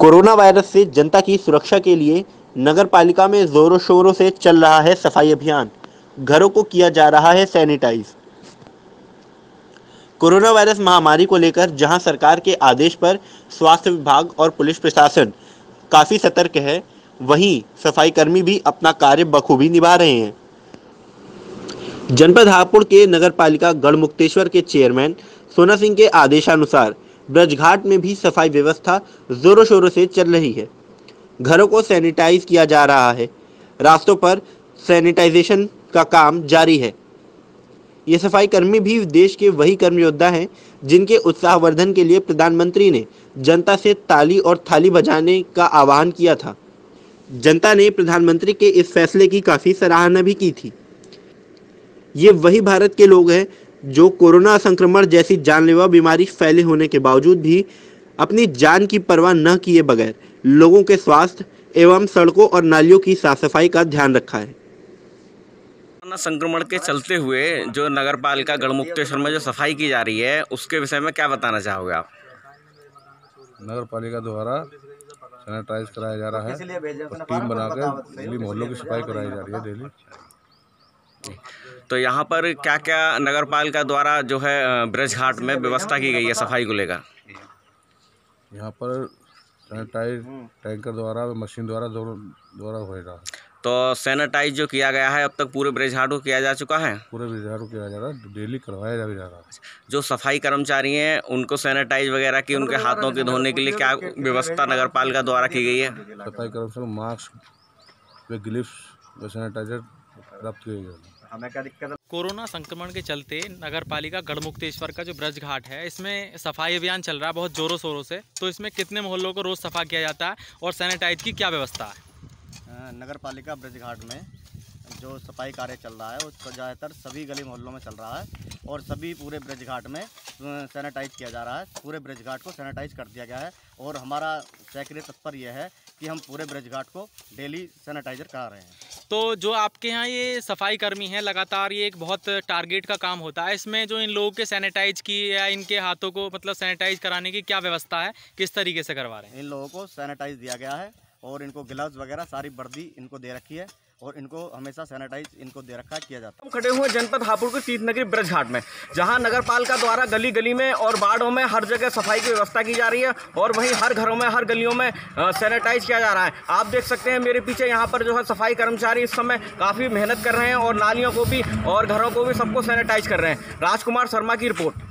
corona virus से जनता की सुरक्षा के लिए नगर पालिका में जोरों शोरों से चल रहा है सफाई अभियान घरों को किया जा रहा है सैनिटाइज कोरोना वायरस महामारी को लेकर जहां सरकार के आदेश पर स्वास्थ्य विभाग और पुलिस प्रशासन काफ़ी सतर्क है वहीं सफाईकर्मी भी अपना कार्य बखूबी निभा रहे हैं जनपद हापुड़ के नगर पालिका गढ़मुक्तेश्वर के चेयरमैन सोना सिंह के आदेशानुसार ब्रजघाट में भी सफाई व्यवस्था जोरों शोरों से चल रही है घरों को सैनिटाइज किया जा रहा है रास्तों पर सैनिटाइजेशन का काम जारी है ये सफाई कर्मी भी देश के वही कर्मयोद्धा हैं जिनके उत्साहवर्धन के लिए प्रधानमंत्री ने जनता से ताली और थाली बजाने का आह्वान किया था जनता ने प्रधानमंत्री के इस फैसले की काफ़ी सराहना भी की थी ये वही भारत के लोग हैं जो कोरोना संक्रमण जैसी जानलेवा बीमारी फैले होने के बावजूद भी अपनी जान की परवाह न किए बगैर लोगों के स्वास्थ्य एवं सड़कों और नालियों की साफ सफाई का ध्यान रखा है कोरोना संक्रमण के चलते हुए जो नगर पालिका गढ़मुक्तेश्वर में जो सफाई की जा रही है उसके विषय में क्या बताना चाहोगे आप नगर पालिका द्वारा सैनिटाइज कराया जा रहा है टीम बनाकर डेली मोहल्लों की सफाई कराई जा रही है डेली तो यहाँ पर क्या क्या नगर पालिका द्वारा जो है ब्रज घाट में व्यवस्था की गई है सफाई को लेकर यहाँ पर टैंकर द्वारा मशीन द्वारा दोनों द्वारा हो तो सैनिटाइज जो किया गया है अब तक पूरे घाट को किया जा चुका है पूरे ब्रिज घाट को किया जा रहा है डेली करवाया जा रहा है जो सफाई कर्मचारी हैं उनको सैनिटाइज वगैरह की उनके हाथों के धोने के लिए क्या व्यवस्था नगर पालिका द्वारा की गई है सफाई कर्मचारी मास्क व ग्लिप्स व सैनिटाइजर प्राप्त किए गए हमें क्या दिक्कत है कोरोना संक्रमण के चलते नगर पालिका गढ़मुक्तेश्वर का जो ब्रज घाट है इसमें सफाई अभियान चल रहा है बहुत जोरों शोरों से तो इसमें कितने मोहल्लों को रोज़ सफा किया जाता है और सैनिटाइज की क्या व्यवस्था है नगर पालिका ब्रज घाट में जो सफाई कार्य चल रहा है उसका ज़्यादातर सभी गली मोहल्लों में चल रहा है और सभी पूरे ब्रज घाट में सैनिटाइज किया जा रहा है पूरे ब्रिज घाट को सैनिटाइज कर दिया गया है और हमारा सैक्रिय तत्पर यह है कि हम पूरे ब्रिज घाट को डेली सैनिटाइजर करा रहे हैं तो जो आपके यहाँ ये सफाई कर्मी हैं लगातार ये एक बहुत टारगेट का काम होता है इसमें जो इन लोगों के सैनिटाइज की या इनके हाथों को मतलब सैनिटाइज कराने की क्या व्यवस्था है किस तरीके से करवा रहे हैं इन लोगों को सैनिटाइज दिया गया है और इनको ग्लव्स वगैरह सारी वर्दी इनको दे रखी है और इनको हमेशा सैनिटाइज इनको दे रखा किया जाता है हम खड़े हुए जनपद हापुड़ के नगरी ब्रज घाट में जहाँ नगर पालिका द्वारा गली गली में और बाड़ों में हर जगह सफाई की व्यवस्था की जा रही है और वहीं हर घरों में हर गलियों में सैनिटाइज किया जा रहा है आप देख सकते हैं मेरे पीछे यहाँ पर जो है सफाई कर्मचारी इस समय काफ़ी मेहनत कर रहे हैं और नालियों को भी और घरों को भी सबको सैनिटाइज कर रहे हैं राजकुमार शर्मा की रिपोर्ट